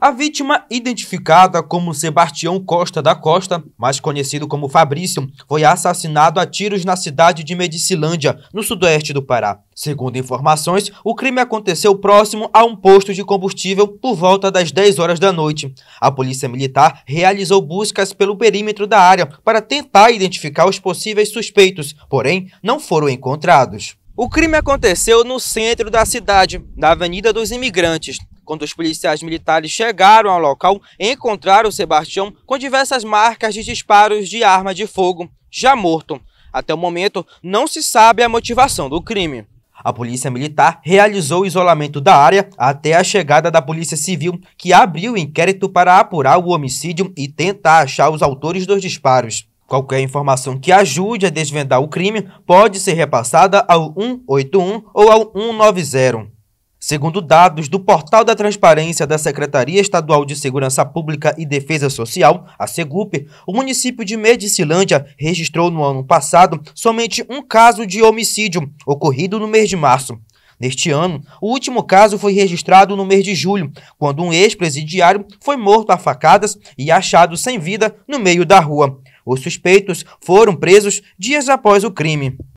A vítima, identificada como Sebastião Costa da Costa, mais conhecido como Fabrício, foi assassinado a tiros na cidade de Medicilândia, no sudoeste do Pará. Segundo informações, o crime aconteceu próximo a um posto de combustível por volta das 10 horas da noite. A polícia militar realizou buscas pelo perímetro da área para tentar identificar os possíveis suspeitos, porém não foram encontrados. O crime aconteceu no centro da cidade, na Avenida dos Imigrantes. Quando os policiais militares chegaram ao local, encontraram Sebastião com diversas marcas de disparos de arma de fogo, já morto. Até o momento, não se sabe a motivação do crime. A polícia militar realizou o isolamento da área até a chegada da Polícia Civil, que abriu o inquérito para apurar o homicídio e tentar achar os autores dos disparos. Qualquer informação que ajude a desvendar o crime pode ser repassada ao 181 ou ao 190. Segundo dados do Portal da Transparência da Secretaria Estadual de Segurança Pública e Defesa Social, a SEGUP, o município de Medicilândia registrou no ano passado somente um caso de homicídio, ocorrido no mês de março. Neste ano, o último caso foi registrado no mês de julho, quando um ex-presidiário foi morto a facadas e achado sem vida no meio da rua. Os suspeitos foram presos dias após o crime.